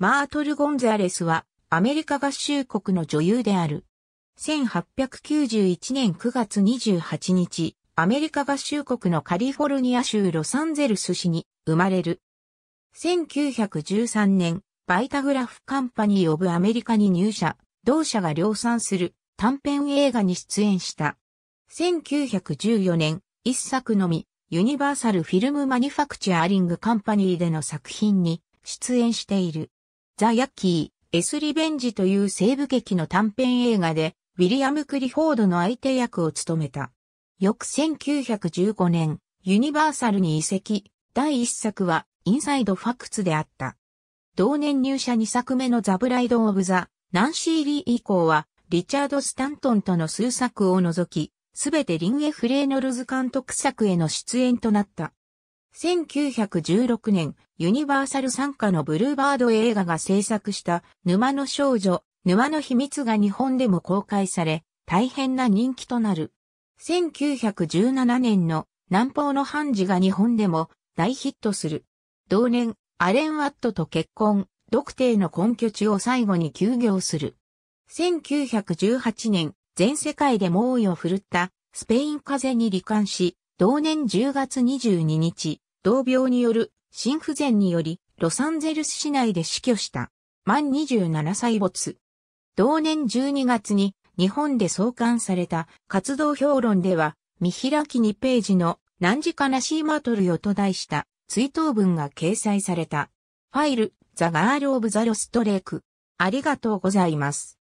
マートル・ゴンザレスはアメリカ合衆国の女優である。1891年9月28日、アメリカ合衆国のカリフォルニア州ロサンゼルス市に生まれる。1913年、バイタグラフカンパニー・オブ・アメリカに入社、同社が量産する短編映画に出演した。1914年、一作のみ、ユニバーサル・フィルム・マニファクチャーリング・カンパニーでの作品に出演している。ザ・ヤッキー、エス・リベンジという西部劇の短編映画で、ウィリアム・クリフォードの相手役を務めた。翌1915年、ユニバーサルに移籍、第1作は、インサイド・ファクツであった。同年入社2作目のザ・ブライド・オブ・ザ・ナンシー・リー以降は、リチャード・スタントンとの数作を除き、すべてリンエ・フレーノルズ監督作への出演となった。1916年、ユニバーサル参加のブルーバード映画が制作した沼の少女、沼の秘密が日本でも公開され、大変な人気となる。1917年の南方の判事が日本でも大ヒットする。同年、アレン・ワットと結婚、独定の根拠地を最後に休業する。1918年、全世界で猛威を振るったスペイン風邪に罹患し、同年10月22日、同病による心不全により、ロサンゼルス市内で死去した。満27歳没。同年12月に日本で創刊された活動評論では、見開き2ページの何時かなシーマトルよと題した追悼文が掲載された。ファイル、ザ・ガール・オブ・ザ・ロスト・レイク。ありがとうございます。